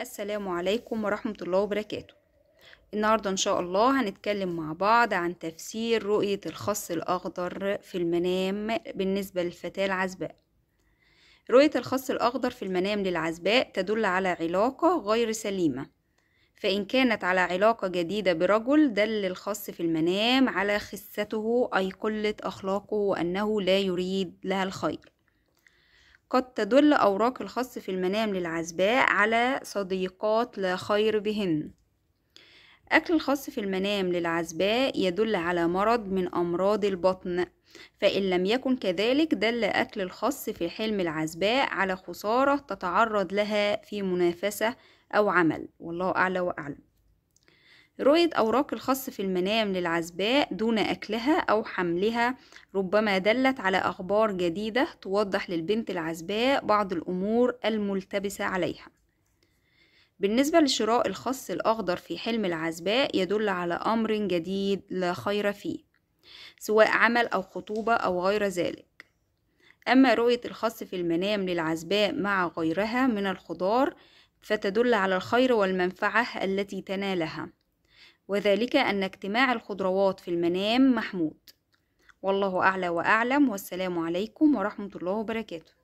السلام عليكم ورحمة الله وبركاته النهاردة إن شاء الله هنتكلم مع بعض عن تفسير رؤية الخص الأخضر في المنام بالنسبة للفتاة العزباء رؤية الخص الأخضر في المنام للعزباء تدل على علاقة غير سليمة فإن كانت على علاقة جديدة برجل دل الخص في المنام على خسته أي قلة أخلاقه وأنه لا يريد لها الخير قد تدل أوراق الخص في المنام للعزباء على صديقات لا خير بهن أكل الخص في المنام للعزباء يدل على مرض من أمراض البطن فإن لم يكن كذلك دل أكل الخص في حلم العزباء على خسارة تتعرض لها في منافسة أو عمل والله أعلى وأعلم رؤية أوراق الخص في المنام للعزباء دون أكلها أو حملها ربما دلت على أخبار جديدة توضح للبنت العزباء بعض الأمور الملتبسة عليها بالنسبة لشراء الخص الأخضر في حلم العزباء يدل على أمر جديد لا خير فيه سواء عمل أو خطوبة أو غير ذلك أما رؤية الخص في المنام للعزباء مع غيرها من الخضار فتدل على الخير والمنفعة التي تنالها وذلك أن اجتماع الخضروات في المنام محمود والله أعلى وأعلم والسلام عليكم ورحمة الله وبركاته